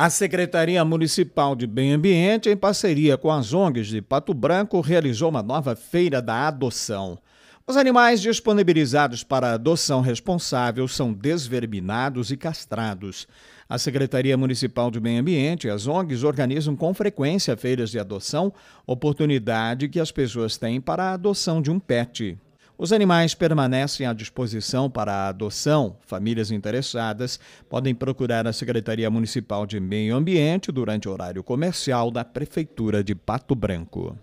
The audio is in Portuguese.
A Secretaria Municipal de Bem Ambiente, em parceria com as ONGs de Pato Branco, realizou uma nova feira da adoção. Os animais disponibilizados para adoção responsável são desverminados e castrados. A Secretaria Municipal de Meio Ambiente e as ONGs organizam com frequência feiras de adoção, oportunidade que as pessoas têm para a adoção de um pet. Os animais permanecem à disposição para a adoção. Famílias interessadas podem procurar a Secretaria Municipal de Meio Ambiente durante o horário comercial da Prefeitura de Pato Branco.